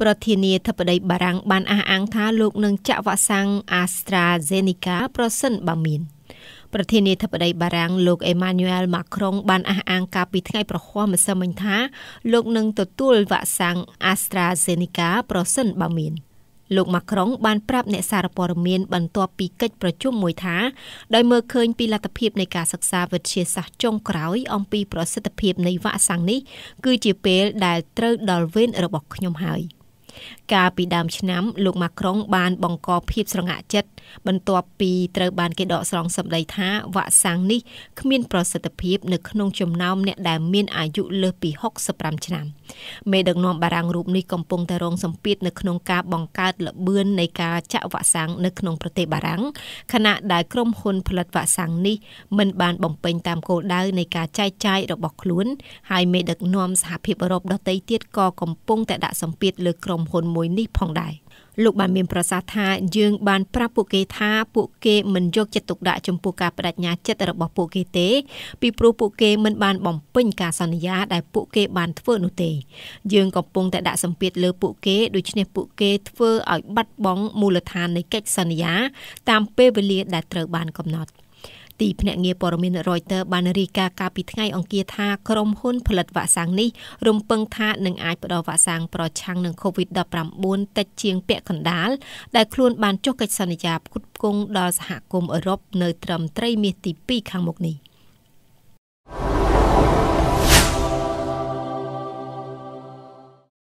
ប្រធានាធិបតីបារាំងបានអះអាងថាលោកនឹងចាក់វ៉ាក់សាំង AstraZeneca ប្រសិនបើមាន ប្រធានាធិបតីបារាំងលោកអេម៉ានូអែលម៉ាក្រុងបានអះអាងកាលពីថ្ងៃប្រហ័សម្សិលមិញថាលោកនឹងទទួលវ៉ាក់សាំង AstraZeneca ប្រសិនបើមាន។លោកម៉ាក្រុងបានប្រាប់អ្នកសារព័ត៌មានបន្ទាប់ពីកិច្ចប្រជុំមួយថាដោយមើលឃើញ ពីលទ្ធភាពនៃការសិក្សាវិទ្យាសាស្ត្រចុងក្រោយអំពីប្រសិទ្ធភាពនៃវ៉ាក់សាំងនេះគឺជាពេលដែលត្រូវដល់វេនរបស់ខ្ញុំហើយ។កាលពីដើមឆ្នាំលោកម៉ាក្រុងបាន បង្កភាព ស្រងាក់ចិត្តបន្ទាប់ពីត្រូវបានគេដកស្រង់សម្ដីថាវ៉ាក់សាំងនេះគ្មានប្រសិទ្ធភាពនៅក្នុងចំណោមអ្នកដែលមានអាយុលើសពី65ឆ្នាំមេដឹកនាំបារាំងរូបនេះកំពុងតែរងសម្ពាធនៅក្នុងការបង្កើតល្បឿននៃការចាក់វ៉ាក់សាំងនៅក្នុងប្រទេសបារាំងខណៈដែលក្រុមហ៊ុនផលិតវ៉ាក់សាំងនេះមិន បានបំពេញតាមគោលដៅនៃការចែកចាយរបស់ខ្លួន ហើយមេដឹកនាំសហភាពអឺរ៉ុបដទៃទៀតក៏កំពុងតែដាក់សម្ពាធលើក្រុមមហ៊ុនមួយនេះផងដែរលោកបាន មានប្រសាសន៍ថាយើង បានប្រាប់ពួកគេថាពួកគេមិនយកចិត្តទុកដាក់ចំពោះការបដិញ្ញាចិត្តរបស់ពួកគេទេពីព្រោះពួកគេមិនបានបំពេញការសន្យាដែលពួកគេបានធ្វើនោះទេយើងកំពុងតែដាក់សម្ពាធលើ ពួកគេដូច្នេះពួកគេធ្វើឲ្យបាត់បង់មូលដ្ឋាននៃកិច្ចសន្យាតាមពេលវេលាដែលត្រូវបានកំណត់ទីភ្នាក់ងារព័ត៌មាន Reuters បានរាយការណ៍កាលពីថ្ងៃអង្គារថាក្រុមហ៊ុនផលិតវ៉ាក់សាំងនេះរំពឹងថានឹងអាចផ្ដល់វ៉ាក់សាំងប្រឆាំងនឹង COVID-19 តិចជាងពាក់កណ្ដាលដែលខ្លួនបានចុះកិច្ចសន្យាផ្គត់ផ្គង់ដល់សហគមន៍អឺរ៉ុបនៅត្រឹមត្រីមាសទី2ខាងមុខនេះ។